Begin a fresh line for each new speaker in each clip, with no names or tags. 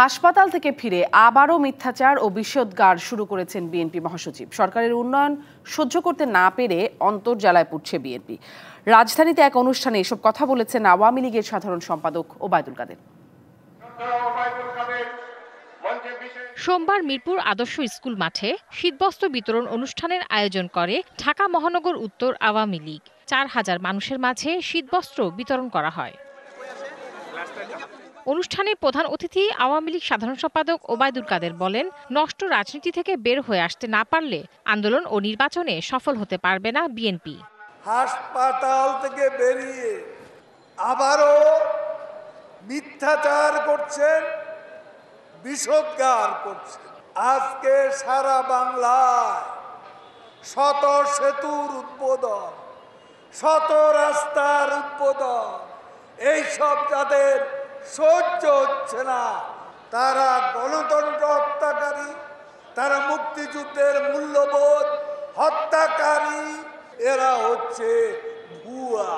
হাসপাতাল থেকে ফিরে আবারও মিথ্যাচার ও বিষদগার শুরু করেছেন বিএনপি মহাসচিব সরকারের উন্নয়ন সহ্য করতে না পেরে অন্তর্জালায় পড়ছে বিএনপি রাজধানীতে এক অনুষ্ঠানে এসব কথা বলেছেন আওয়ামী লীগের সাধারণ সম্পাদক ওবায়দুল কাদের সোমবার মিরপুর আদর্শ স্কুল মাঠে
শীতবস্ত্র বিতরণ অনুষ্ঠানের আয়োজন করে ঢাকা মহানগর উত্তর আওয়ামী লীগ চার হাজার মানুষের মাঝে শীতবস্ত্র বিতরণ করা হয় অনুষ্ঠানে প্রধান অতিথি আওয়ামী লীগ সাধারণ সম্পাদক ওবায়দুল কাদের বলেন নষ্ট রাজনীতি থেকে বের হয়ে আসতে না পারলে আন্দোলন ও নির্বাচনে সফল হতে পারবে না বিএনপি
হাসপাতাল থেকে বেরিয়ে আবারও মিথ্যাচার করছেন বিষোদ্গার করছেন আজকে সারা বাংলায় শত সেতুর উদ্বোধন শত রাস্তার উদ্বোধন এইসব যাদের সহ্য হচ্ছে না তারা গণতন্ত্র হত্যাকারী তারা মুক্তিযুদ্ধের মূল্যবোধ হত্যাকারী এরা হচ্ছে ভুয়া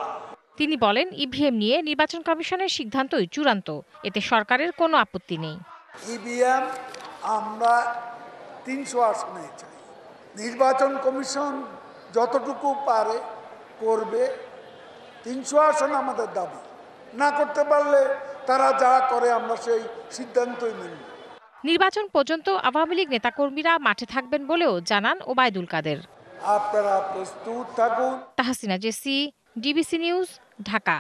তিনি বলেন ইভিএম নিয়ে নির্বাচন কমিশনের সিদ্ধান্তই চূড়ান্ত এতে সরকারের কোনো আপত্তি নেই
ইভিএম আমরা তিনশো আসনে চাই নির্বাচন কমিশন যতটুকু পারে করবে তিনশো আসন আমাদের দাবি না করতে পারলে তারা যা করে আমরা সেই সিদ্ধান্তই মেনি
নির্বাচন পর্যন্ত আওয়ামী লীগ নেতাকর্মীরা মাঠে থাকবেন বলেও জানান ওবায়দুল কাদের
আপনারা প্রস্তুত থাকুন
তাহসিনা জেসি ডিবিসি নিউজ ঢাকা